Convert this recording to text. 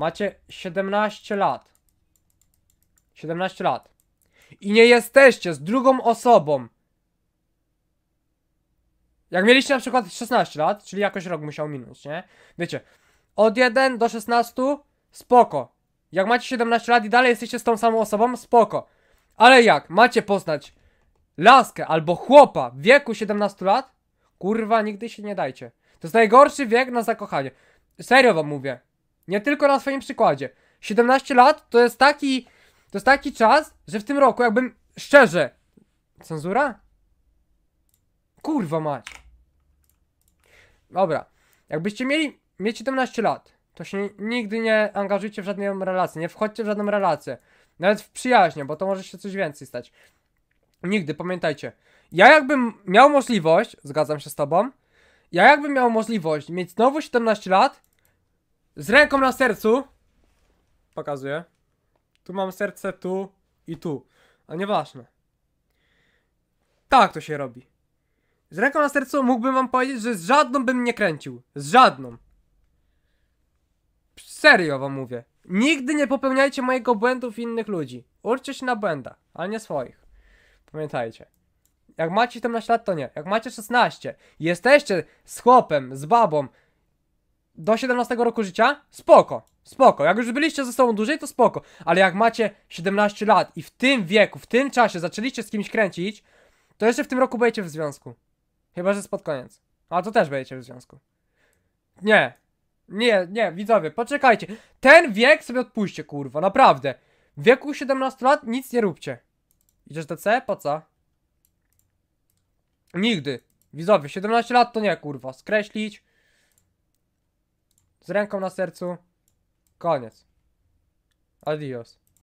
Macie 17 lat. 17 lat. I nie jesteście z drugą osobą. Jak mieliście na przykład 16 lat, czyli jakoś rok musiał minąć, nie? Wiecie, od 1 do 16 spoko. Jak macie 17 lat i dalej jesteście z tą samą osobą, spoko. Ale jak macie poznać laskę albo chłopa w wieku 17 lat, kurwa, nigdy się nie dajcie. To jest najgorszy wiek na zakochanie. Serio wam mówię. Nie tylko na swoim przykładzie. 17 lat to jest taki, to jest taki czas, że w tym roku jakbym szczerze. Cenzura? Kurwa mać. Dobra. Jakbyście mieli mieć 17 lat, to się nigdy nie angażujcie w żadną relację, nie wchodźcie w żadną relację. Nawet w przyjaźnie, bo to może się coś więcej stać. Nigdy, pamiętajcie. Ja jakbym miał możliwość, zgadzam się z tobą, ja jakbym miał możliwość mieć znowu 17 lat, z ręką na sercu. Pokazuję. Tu mam serce, tu i tu. Ale nieważne. Tak to się robi. Z ręką na sercu mógłbym wam powiedzieć, że z żadną bym nie kręcił. Z żadną. Serio wam mówię. Nigdy nie popełniajcie mojego błędów innych ludzi. Uczcie się na błędach, ale nie swoich. Pamiętajcie. Jak macie 17 lat, to nie. Jak macie 16, jesteście z chłopem, z babą, do 17 roku życia, spoko, spoko. Jak już byliście ze sobą dłużej, to spoko. Ale jak macie 17 lat i w tym wieku, w tym czasie zaczęliście z kimś kręcić, to jeszcze w tym roku będziecie w związku. Chyba, że spod koniec. A to też będziecie w związku. Nie. Nie, nie, widzowie, poczekajcie. Ten wiek sobie odpuśćcie, kurwa, naprawdę. W wieku 17 lat nic nie róbcie. Idziesz do C? Po co? Nigdy. Widzowie, 17 lat to nie, kurwa. Skreślić. Z ręką na sercu. Koniec. Adios.